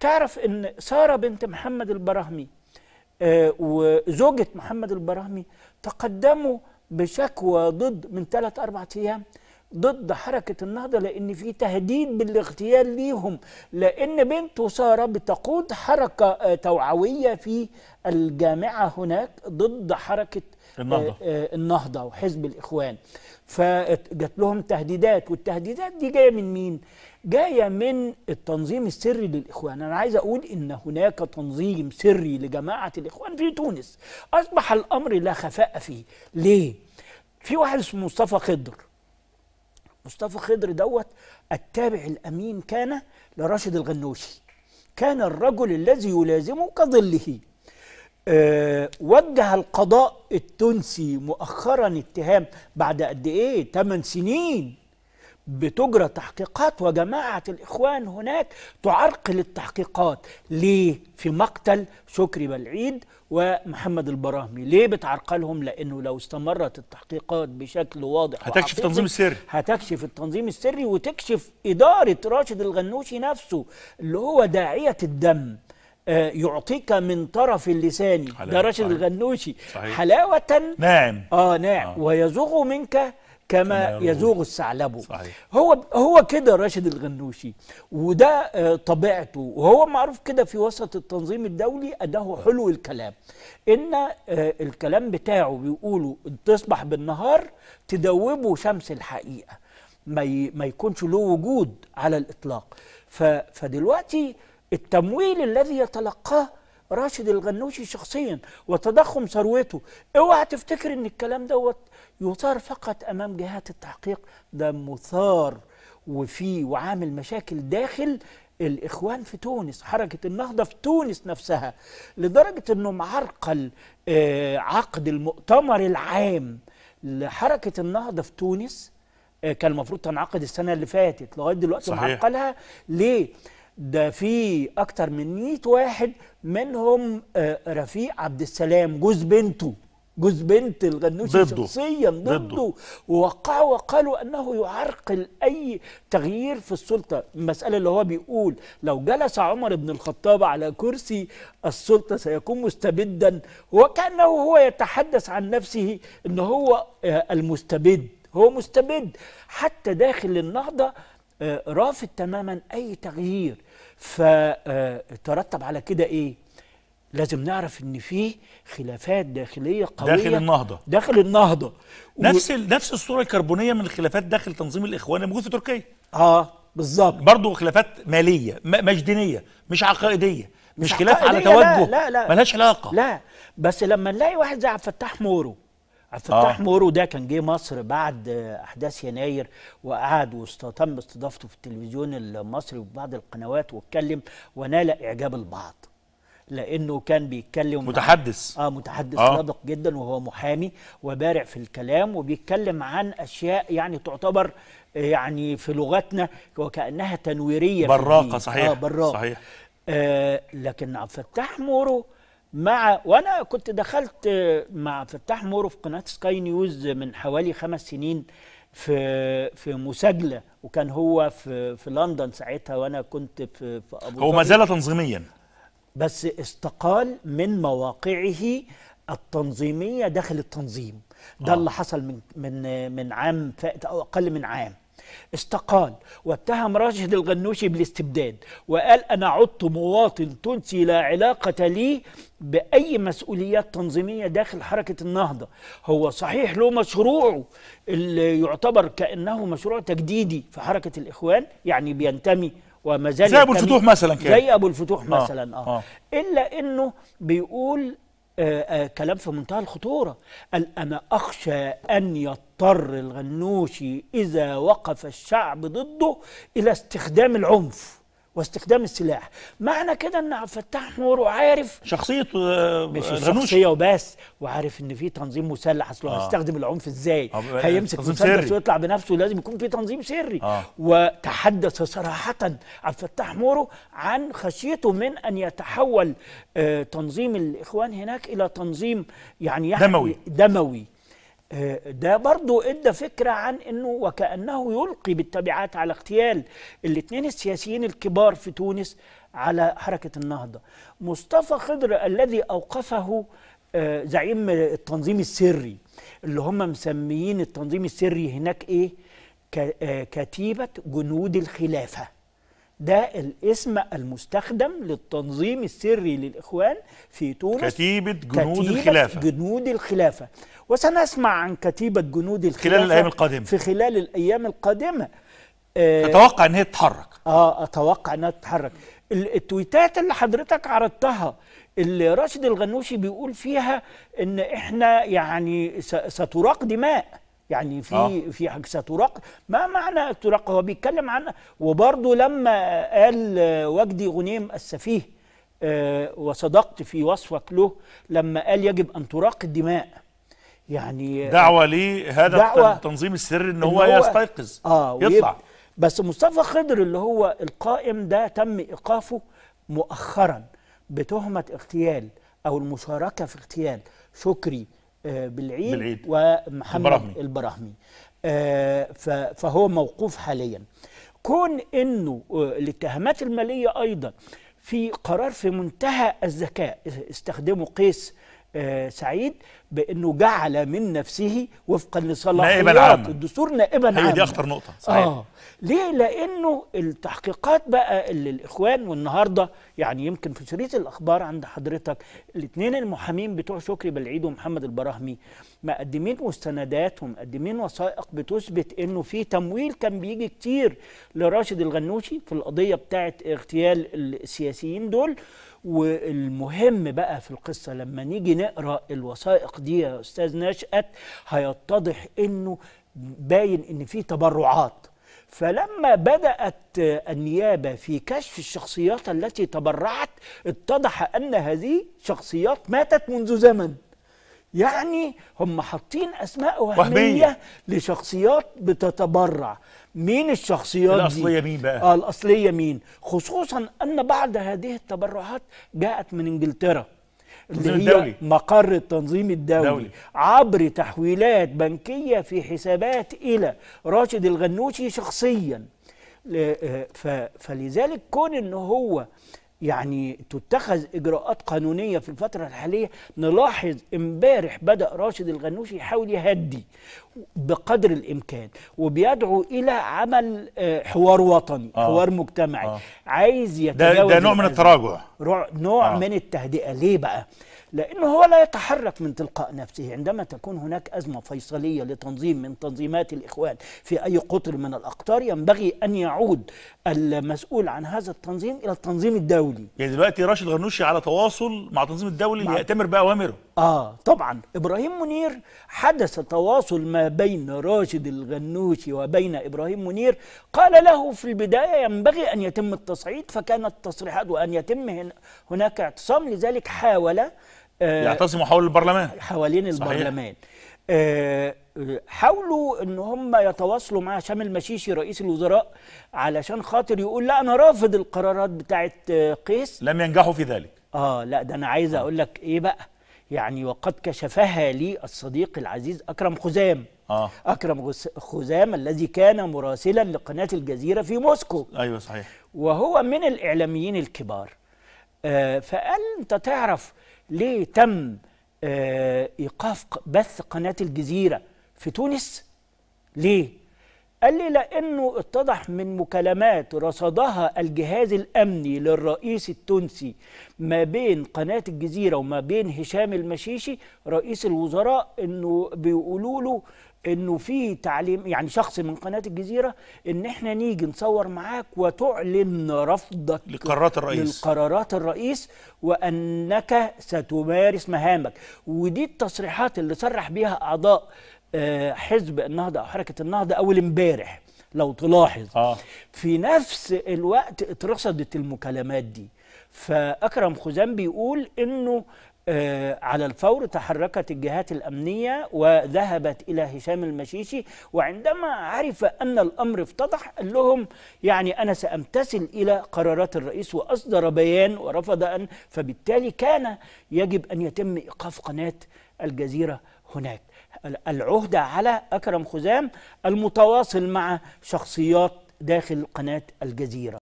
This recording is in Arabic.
تعرف ان ساره بنت محمد البراهمي آه، وزوجة محمد البراهمي تقدموا بشكوى ضد من ثلاث أربع أيام ضد حركة النهضة لأن في تهديد بالاغتيال ليهم لأن بنته سارة بتقود حركة آه، توعوية في الجامعة هناك ضد حركة آه، النهضة, النهضة وحزب الإخوان فجات لهم تهديدات والتهديدات دي جاية من مين؟ جايه من التنظيم السري للاخوان انا عايز اقول ان هناك تنظيم سري لجماعه الاخوان في تونس اصبح الامر لا خفاء فيه ليه في واحد اسمه مصطفى خضر مصطفى خضر دوت التابع الامين كان لراشد الغنوشي كان الرجل الذي يلازمه كظله أه وجه القضاء التونسي مؤخرا اتهام بعد قد ايه 8 سنين بتجرى تحقيقات وجماعة الإخوان هناك تعرقل التحقيقات ليه في مقتل شكري بلعيد ومحمد البراهمي ليه بتعرقلهم لأنه لو استمرت التحقيقات بشكل واضح هتكشف التنظيم السري هتكشف التنظيم السري وتكشف إدارة راشد الغنوشي نفسه اللي هو داعية الدم آه، يعطيك من طرف اللسان ده راشد الغنوشي حلاوة ناعم اه ناعم آه. ويزغ منك كما يزوغ الثعلب هو هو كده راشد الغنوشي وده آه، طبيعته وهو معروف كده في وسط التنظيم الدولي أنه حلو الكلام إن آه، الكلام بتاعه بيقولوا تصبح بالنهار تدوبه شمس الحقيقة ما ما يكونش له وجود على الإطلاق فدلوقتي التمويل الذي يتلقاه راشد الغنوشي شخصيا وتضخم ثروته اوعى تفتكر ان الكلام دوت يثار فقط امام جهات التحقيق ده مثار وفي وعامل مشاكل داخل الاخوان في تونس حركه النهضه في تونس نفسها لدرجه انه معرقل آه، عقد المؤتمر العام لحركه النهضه في تونس آه، كان المفروض تنعقد السنه اللي فاتت لغايه دلوقتي صحيح. معرقلها ليه ده في اكتر من 100 واحد منهم آه، رفيق عبد السلام جوز بنته جوز بنت الغنوشي ضده شخصيا ضده, ضده. ووقعوا وقالوا انه يعرقل اي تغيير في السلطه المساله اللي هو بيقول لو جلس عمر بن الخطاب على كرسي السلطه سيكون مستبدا وكانه هو يتحدث عن نفسه ان هو آه، المستبد هو مستبد حتى داخل النهضه آه، رافض تماما اي تغيير فترتب على كده ايه لازم نعرف ان في خلافات داخليه قويه داخل النهضه داخل النهضه نفس و... نفس الصوره الكربونيه من الخلافات داخل تنظيم الاخوان الموجود في تركيا اه بالظبط برضه خلافات ماليه مجدنيه مش عقائديه مش, مش خلاف على توجه لا لا لا ملهاش علاقه لا بس لما نلاقي واحد زي عبد الفتاح مورو عبد الفتاح آه. مورو ده كان جه مصر بعد احداث يناير وقعد وتم استضافته في التلفزيون المصري وفي بعض القنوات واتكلم ونال اعجاب البعض لانه كان بيتكلم متحدث اه متحدث آه. جدا وهو محامي وبارع في الكلام وبيتكلم عن اشياء يعني تعتبر يعني في لغتنا وكانها تنويريه براقه صحيح اه براقه صحيح آه لكن عبد الفتاح مورو مع وانا كنت دخلت مع فتاح مورو في قناه سكاي نيوز من حوالي خمس سنين في في مساجله وكان هو في في لندن ساعتها وانا كنت في, في ابو هو ما زال تنظيميا بس استقال من مواقعه التنظيميه داخل التنظيم ده آه. اللي حصل من من من عام او اقل من عام استقال واتهم راشد الغنوشي بالاستبداد وقال أنا عدت مواطن تونسي لا علاقة لي بأي مسؤوليات تنظيمية داخل حركة النهضة هو صحيح له مشروعه اللي يعتبر كأنه مشروع تجديدي في حركة الإخوان يعني بينتمي وما زال زي ابو الفتوح مثلا كده زي ابو الفتوح آه مثلا آه. اه الا انه بيقول آه، آه، كلام في منتهى الخطورة قال أنا أخشى أن يضطر الغنوشي إذا وقف الشعب ضده إلى استخدام العنف واستخدام السلاح معنى كده ان عبد الفتاح نور وعارف شخصيه آه، مش آه، شخصيه وبس وعارف ان في تنظيم مسلح اصله آه. هيستخدم العنف ازاي آه. آه، هيمسك مسدس ويطلع بنفسه لازم يكون في تنظيم سري آه. وتحدث صراحه عبد الفتاح مورو عن خشيته من ان يتحول آه تنظيم الاخوان هناك الى تنظيم يعني دموي يعني دموي آه، ده برضو ادى فكرة عن انه وكأنه يلقي بالتبعات على اغتيال الاثنين السياسيين الكبار في تونس على حركة النهضة مصطفى خضر الذي اوقفه آه، زعيم التنظيم السري اللي هم مسميين التنظيم السري هناك ايه آه، كتيبة جنود الخلافة ده الاسم المستخدم للتنظيم السري للإخوان في تونس كتيبة جنود كتيبة الخلافة جنود الخلافة وسنسمع عن كتيبة جنود الخلافة خلال الأيام القادمة في خلال الأيام القادمة أتوقع آه، أن هي تتحرك آه أتوقع أنها تتحرك التويتات اللي حضرتك عرضتها اللي راشد الغنوشي بيقول فيها ان احنا يعني ستراق دماء يعني في آه. في حاجه تراق ما معنى تراق هو بيتكلم عن وبرضه لما قال وجدي غنيم السفيه آه وصدقت في وصفك له لما قال يجب ان تراق الدماء يعني آه، دعوة لهذا دعوة التنظيم السري ان هو, هو يستيقظ آه يطلع بس مصطفى خضر اللي هو القائم ده تم ايقافه مؤخرا بتهمة اغتيال او المشاركة في اغتيال شكري آه، بالعيد, بالعيد ومحمد البراهمي, البراهمي. آه، فهو موقوف حاليا كون انه آه، الاتهامات الماليه ايضا في قرار في منتهى الذكاء استخدمه قيس آه، سعيد بانه جعل من نفسه وفقا لصلاحيات الدستور نائبا عاما أيوة، دي اخطر نقطه آه. صحيح آه. ليه لانه التحقيقات بقى اللي الاخوان والنهارده يعني يمكن في شريط الاخبار عند حضرتك الاثنين المحامين بتوع شكري بالعيد ومحمد البراهمي مقدمين مستندات ومقدمين وثائق بتثبت انه في تمويل كان بيجي كتير لراشد الغنوشي في القضيه بتاعه اغتيال السياسيين دول والمهم بقى في القصة لما نيجي نقرأ الوثائق دي يا أستاذ نشأت هيتضح أنه باين أن في تبرعات فلما بدأت النيابة في كشف الشخصيات التي تبرعت اتضح أن هذه شخصيات ماتت منذ زمن يعني هم حاطين اسماء وهميه, وهمية. لشخصيات بتتبرع مين الشخصيات الأصلية دي؟ مين بقى؟ آه الأصلية مين؟ خصوصا أن بعض هذه التبرعات جاءت من إنجلترا اللي هي الدولي. مقر التنظيم الدولي دولي. عبر تحويلات بنكية في حسابات إلى راشد الغنوشي شخصيا آه، فلذلك كون أنه هو يعني تتخذ اجراءات قانونيه في الفتره الحاليه نلاحظ امبارح بدا راشد الغنوشي يحاول يهدي بقدر الامكان وبيدعو الى عمل آه، حوار وطني آه حوار مجتمعي آه عايز يتجاوز ده, ده نوع من التراجع نوع آه من التهدئه ليه بقى لأنه هو لا يتحرك من تلقاء نفسه عندما تكون هناك أزمة فيصلية لتنظيم من تنظيمات الإخوان في أي قطر من الأقطار ينبغي أن يعود المسؤول عن هذا التنظيم إلى التنظيم الدولي الدولي يعني دلوقتي راشد غنوشي على تواصل مع التنظيم الدولي اللي يأتمر بأوامره اه طبعا ابراهيم منير حدث تواصل ما بين راشد الغنوشي وبين ابراهيم منير قال له في البدايه ينبغي ان يتم التصعيد فكانت التصريحات وان يتم هناك اعتصام لذلك حاول آه يعتصموا حول البرلمان حوالين صحيح. البرلمان آه حاولوا ان هم يتواصلوا مع هشام المشيشي رئيس الوزراء علشان خاطر يقول لا انا رافض القرارات بتاعه قيس لم ينجحوا في ذلك اه لا ده انا عايز اقول لك ايه بقى يعني وقد كشفها لي الصديق العزيز اكرم خزام آه. اكرم خزام الذي كان مراسلا لقناه الجزيره في موسكو ايوه صحيح وهو من الاعلاميين الكبار آه فقال انت تعرف ليه تم آه ايقاف بث قناه الجزيره في تونس ليه قال لي لانه اتضح من مكالمات رصدها الجهاز الامني للرئيس التونسي ما بين قناه الجزيره وما بين هشام المشيشي رئيس الوزراء انه بيقولوا له انه في تعليم يعني شخص من قناه الجزيره ان احنا نيجي نصور معاك وتعلن رفضك لقرارات الرئيس لقرارات الرئيس وانك ستمارس مهامك ودي التصريحات اللي صرح بها اعضاء آه، حزب النهضه او حركه النهضه اول امبارح لو تلاحظ آه. في نفس الوقت اترصدت المكالمات دي فاكرم خزان بيقول انه آه، على الفور تحركت الجهات الأمنية وذهبت إلى هشام المشيشي وعندما عرف أن الأمر افتضح قال لهم يعني أنا سأمتثل إلى قرارات الرئيس وأصدر بيان ورفض أن فبالتالي كان يجب أن يتم إيقاف قناة الجزيرة هناك العهدة على أكرم خزام المتواصل مع شخصيات داخل قناة الجزيرة